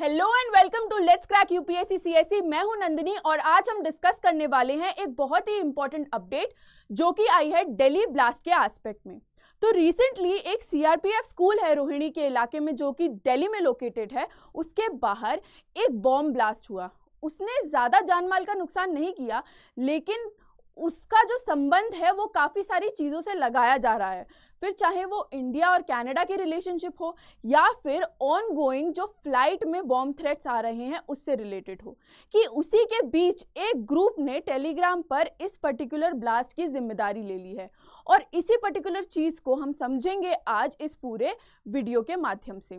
hello and welcome to let's crack UPSC CSC मैं हूं नंदिनी और आज हम डिस्कस करने वाले हैं एक बहुत ही इंपॉर्टेंट अपडेट जो कि आई है दिल्ली ब्लास्ट के एस्पेक्ट में तो रिसेंटली एक सीआरपीएफ स्कूल है रोहिणी के इलाके में जो कि दिल्ली में लोकेटेड है उसके बाहर एक बॉम्ब ब्लास्ट हुआ उसने ज़्यादा जानमाल का नुकसान नहीं किया लेकिन उसका जो संबंध है वो काफ़ी सारी चीज़ों से लगाया जा रहा है फिर चाहे वो इंडिया और कनाडा की रिलेशनशिप हो या फिर ऑन गोइंग जो फ्लाइट में बॉम्ब थ्रेट्स आ रहे हैं उससे रिलेटेड हो कि उसी के बीच एक ग्रुप ने टेलीग्राम पर इस पर्टिकुलर ब्लास्ट की जिम्मेदारी ले ली है और इसी पर्टिकुलर चीज़ को हम समझेंगे आज इस पूरे वीडियो के माध्यम से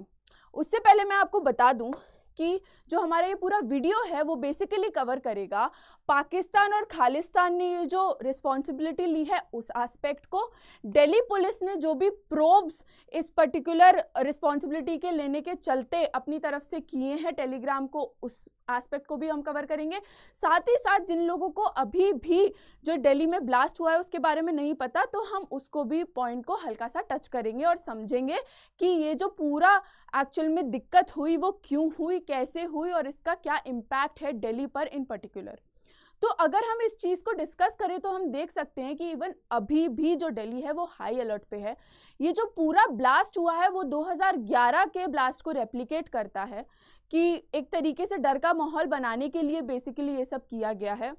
उससे पहले मैं आपको बता दूँ कि जो हमारा ये पूरा वीडियो है वो बेसिकली कवर करेगा पाकिस्तान और खालिस्तान ने ये जो रिस्पॉन्सिबिलिटी ली है उस एस्पेक्ट को दिल्ली पुलिस ने जो भी प्रोब्स इस पर्टिकुलर रिस्पॉन्सिबिलिटी के लेने के चलते अपनी तरफ से किए हैं टेलीग्राम को उस एस्पेक्ट को भी हम कवर करेंगे साथ ही साथ जिन लोगों को अभी भी जो दिल्ली में ब्लास्ट हुआ है उसके बारे में नहीं पता तो हम उसको भी पॉइंट को हल्का सा टच करेंगे और समझेंगे कि ये जो पूरा एक्चुअल में दिक्कत हुई वो क्यों हुई कैसे हुई और इसका क्या इम्पैक्ट है दिल्ली पर इन पर्टिकुलर तो अगर हम इस चीज़ को डिस्कस करें तो हम देख सकते हैं कि इवन अभी भी जो दिल्ली है वो हाई अलर्ट पे है ये जो पूरा ब्लास्ट हुआ है वो 2011 के ब्लास्ट को रेप्लिकेट करता है कि एक तरीके से डर का माहौल बनाने के लिए बेसिकली ये सब किया गया है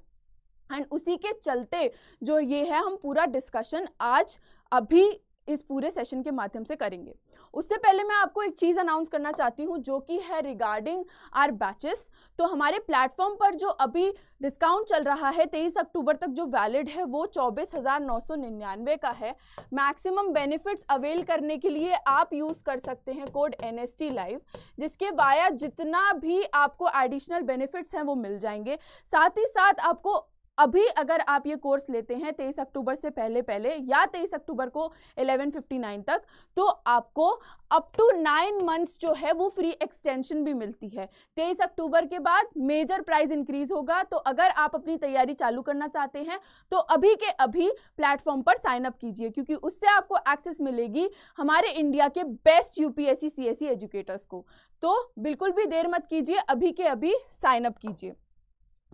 एंड उसी के चलते जो ये है हम पूरा डिस्कशन आज अभी इस पूरे सेशन के माध्यम से करेंगे उससे पहले मैं आपको एक चीज़ अनाउंस करना चाहती हूँ जो कि है रिगार्डिंग आर बैचेस तो हमारे प्लेटफॉर्म पर जो अभी डिस्काउंट चल रहा है तेईस अक्टूबर तक जो वैलिड है वो चौबीस हज़ार नौ सौ निन्यानवे का है मैक्सिमम बेनिफिट्स अवेल करने के लिए आप यूज़ कर सकते हैं code N S T live जिसके वाया जितना भी आपको एडिशनल बेनिफिट्स हैं वो मिल जाएंगे साथ ही साथ आपको अभी अगर आप ये कोर्स लेते हैं तेईस अक्टूबर से पहले पहले या तेईस अक्टूबर को 11:59 तक तो आपको अप टू नाइन मंथ्स जो है वो फ्री एक्सटेंशन भी मिलती है तेईस अक्टूबर के बाद मेजर प्राइस इंक्रीज होगा तो अगर आप अपनी तैयारी चालू करना चाहते हैं तो अभी के अभी प्लेटफॉर्म पर साइन अप कीजिए क्योंकि उससे आपको एक्सेस मिलेगी हमारे इंडिया के बेस्ट यूपीएससी सी एजुकेटर्स को तो बिल्कुल भी देर मत कीजिए अभी के अभी साइनअप कीजिए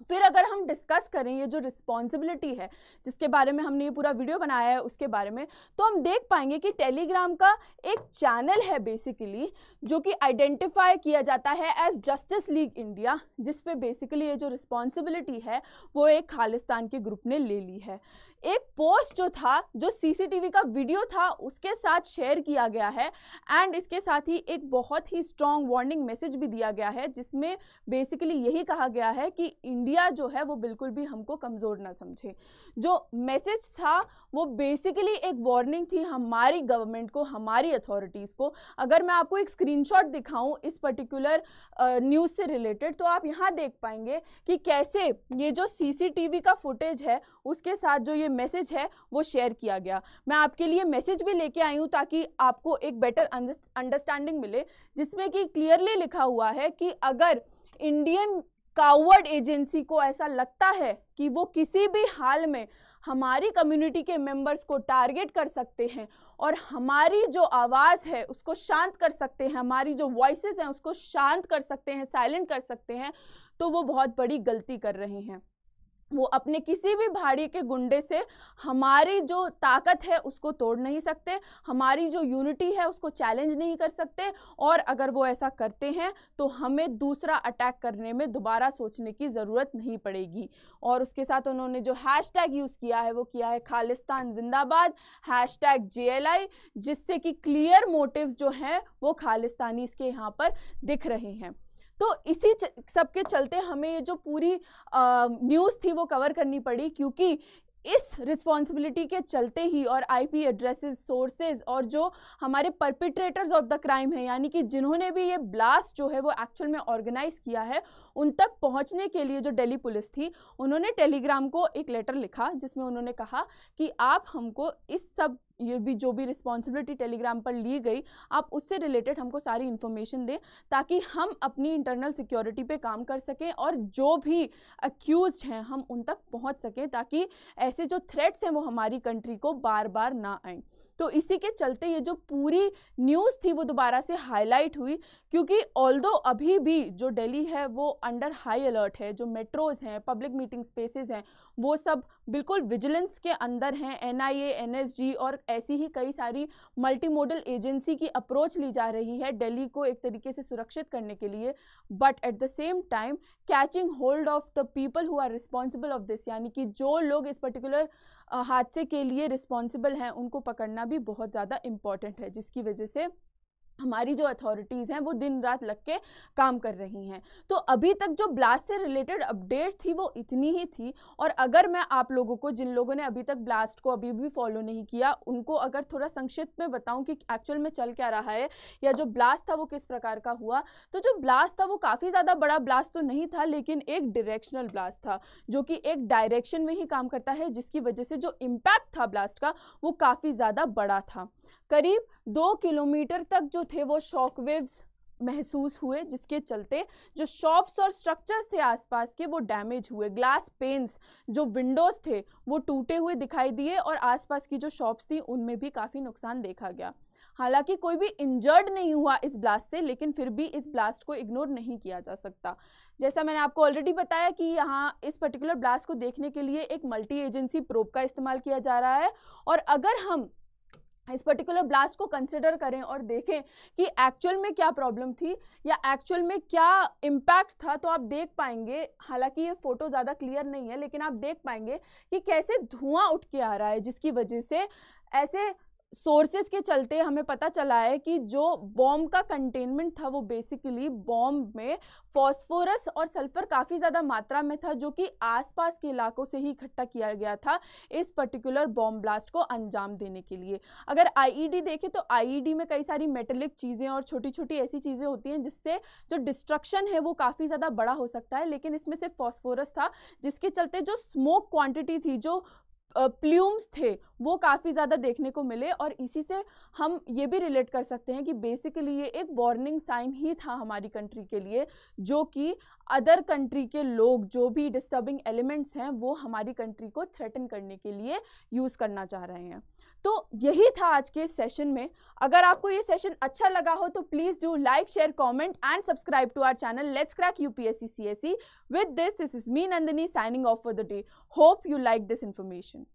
फिर अगर हम डिस्कस करें ये जो रिस्पॉन्सिबिलिटी है जिसके बारे में हमने ये पूरा वीडियो बनाया है उसके बारे में तो हम देख पाएंगे कि टेलीग्राम का एक चैनल है बेसिकली जो कि आइडेंटिफाई किया जाता है एज जस्टिस लीग इंडिया जिस पे बेसिकली ये जो रिस्पॉन्सिबिलिटी है वो एक खालिस्तान के ग्रुप ने ले ली है एक पोस्ट जो था जो सी का वीडियो था उसके साथ शेयर किया गया है एंड इसके साथ ही एक बहुत ही स्ट्रॉन्ग वार्निंग मैसेज भी दिया गया है जिसमें बेसिकली यही कहा गया है कि इंडिया मीडिया जो है वो बिल्कुल भी हमको कमज़ोर ना समझे जो मैसेज था वो बेसिकली एक वार्निंग थी हमारी गवर्नमेंट को हमारी अथॉरिटीज़ को अगर मैं आपको एक स्क्रीनशॉट दिखाऊं इस पर्टिकुलर न्यूज़ से रिलेटेड तो आप यहाँ देख पाएंगे कि कैसे ये जो सी का फुटेज है उसके साथ जो ये मैसेज है वो शेयर किया गया मैं आपके लिए मैसेज भी लेके आई हूँ ताकि आपको एक बेटर अंडरस्टैंडिंग मिले जिसमें कि क्लियरली लिखा हुआ है कि अगर इंडियन कावर्ड एजेंसी को ऐसा लगता है कि वो किसी भी हाल में हमारी कम्युनिटी के मेंबर्स को टारगेट कर सकते हैं और हमारी जो आवाज़ है उसको शांत कर सकते हैं हमारी जो वॉइसेस हैं उसको शांत कर सकते हैं साइलेंट कर सकते हैं तो वो बहुत बड़ी गलती कर रहे हैं वो अपने किसी भी भाड़ी के गुंडे से हमारी जो ताकत है उसको तोड़ नहीं सकते हमारी जो यूनिटी है उसको चैलेंज नहीं कर सकते और अगर वो ऐसा करते हैं तो हमें दूसरा अटैक करने में दोबारा सोचने की ज़रूरत नहीं पड़ेगी और उसके साथ उन्होंने जो हैश यूज़ किया है वो किया है खालिस्तान जिंदाबाद हैश टैग जिससे कि क्लियर मोटिव जो हैं वो खालिस्तानी इसके यहाँ पर दिख रहे हैं तो इसी सब के चलते हमें ये जो पूरी न्यूज़ थी वो कवर करनी पड़ी क्योंकि इस रिस्पॉन्सिबिलिटी के चलते ही और आईपी एड्रेसेस सोर्सेज और जो हमारे परपिट्रेटर्स ऑफ द क्राइम है यानी कि जिन्होंने भी ये ब्लास्ट जो है वो एक्चुअल में ऑर्गेनाइज किया है उन तक पहुंचने के लिए जो दिल्ली पुलिस थी उन्होंने टेलीग्राम को एक लेटर लिखा जिसमें उन्होंने कहा कि आप हमको इस सब ये भी जो भी रिस्पॉन्सिबिलिटी टेलीग्राम पर ली गई आप उससे रिलेटेड हमको सारी इन्फॉर्मेशन दें ताकि हम अपनी इंटरनल सिक्योरिटी पे काम कर सकें और जो भी अक्यूज हैं हम उन तक पहुंच सकें ताकि ऐसे जो थ्रेट्स हैं वो हमारी कंट्री को बार बार ना आएँ तो इसी के चलते ये जो पूरी न्यूज़ थी वो दोबारा से हाईलाइट हुई क्योंकि ऑल अभी भी जो डेली है वो अंडर हाई अलर्ट है जो मेट्रोज़ हैं पब्लिक मीटिंग स्पेसेस हैं वो सब बिल्कुल विजिलेंस के अंदर हैं एन आई और ऐसी ही कई सारी मल्टी मॉडल एजेंसी की अप्रोच ली जा रही है दिल्ली को एक तरीके से सुरक्षित करने के लिए but at the same time catching hold of the people who are responsible of this यानी कि जो लोग इस पर्टिकुलर हादसे के लिए रिस्पॉन्सिबल हैं उनको पकड़ना भी बहुत ज़्यादा इम्पॉर्टेंट है जिसकी वजह से हमारी जो अथॉरिटीज़ हैं वो दिन रात लग के काम कर रही हैं तो अभी तक जो ब्लास्ट से रिलेटेड अपडेट थी वो इतनी ही थी और अगर मैं आप लोगों को जिन लोगों ने अभी तक ब्लास्ट को अभी भी फॉलो नहीं किया उनको अगर थोड़ा संक्षिप्त में बताऊं कि एक्चुअल में चल क्या रहा है या जो ब्लास्ट था वो किस प्रकार का हुआ तो जो ब्लास्ट था वो काफ़ी ज़्यादा बड़ा ब्लास्ट तो नहीं था लेकिन एक डिरेक्शनल ब्लास्ट था जो कि एक डायरेक्शन में ही काम करता है जिसकी वजह से जो इम्पैक्ट था ब्लास्ट का वो काफ़ी ज़्यादा बड़ा था करीब दो किलोमीटर तक जो थे वो शॉक वेव्स महसूस हुए जिसके चलते जो शॉप्स और स्ट्रक्चर्स थे आसपास के वो डैमेज हुए ग्लास पेन्स जो विंडोज़ थे वो टूटे हुए दिखाई दिए और आसपास की जो शॉप्स थी उनमें भी काफ़ी नुकसान देखा गया हालांकि कोई भी इंजर्ड नहीं हुआ इस ब्लास्ट से लेकिन फिर भी इस ब्लास्ट को इग्नोर नहीं किया जा सकता जैसा मैंने आपको ऑलरेडी बताया कि यहाँ इस पर्टिकुलर ब्लास्ट को देखने के लिए एक मल्टी एजेंसी प्रोब का इस्तेमाल किया जा रहा है और अगर हम इस पर्टिकुलर ब्लास्ट को कंसिडर करें और देखें कि एक्चुअल में क्या प्रॉब्लम थी या एक्चुअल में क्या इम्पैक्ट था तो आप देख पाएंगे हालांकि ये फोटो ज़्यादा क्लियर नहीं है लेकिन आप देख पाएंगे कि कैसे धुआं उठ के आ रहा है जिसकी वजह से ऐसे सोर्सेज के चलते हमें पता चला है कि जो बॉम्ब का कंटेनमेंट था वो बेसिकली बॉम्ब में फॉस्फोरस और सल्फर काफ़ी ज़्यादा मात्रा में था जो कि आसपास के इलाकों से ही इकट्ठा किया गया था इस पर्टिकुलर बॉम्ब ब्लास्ट को अंजाम देने के लिए अगर आईईडी e देखें तो आईईडी e में कई सारी मेटेलिक चीज़ें और छोटी छोटी ऐसी चीज़ें होती हैं जिससे जो डिस्ट्रक्शन है वो काफ़ी ज़्यादा बड़ा हो सकता है लेकिन इसमें सिर्फ फॉस्फोरस था जिसके चलते जो स्मोक क्वान्टिटी थी जो प्ल्यूम्स थे वो काफ़ी ज़्यादा देखने को मिले और इसी से हम ये भी रिलेट कर सकते हैं कि बेसिकली ये एक वार्निंग साइन ही था हमारी कंट्री के लिए जो कि अदर कंट्री के लोग जो भी डिस्टर्बिंग एलिमेंट्स हैं वो हमारी कंट्री को थ्रेटन करने के लिए यूज़ करना चाह रहे हैं तो यही था आज के सेशन में अगर आपको ये सेशन अच्छा लगा हो तो please do like share comment and subscribe to our channel let's crack U P S C C S C with this this is me Nandini signing off for the day hope you like this information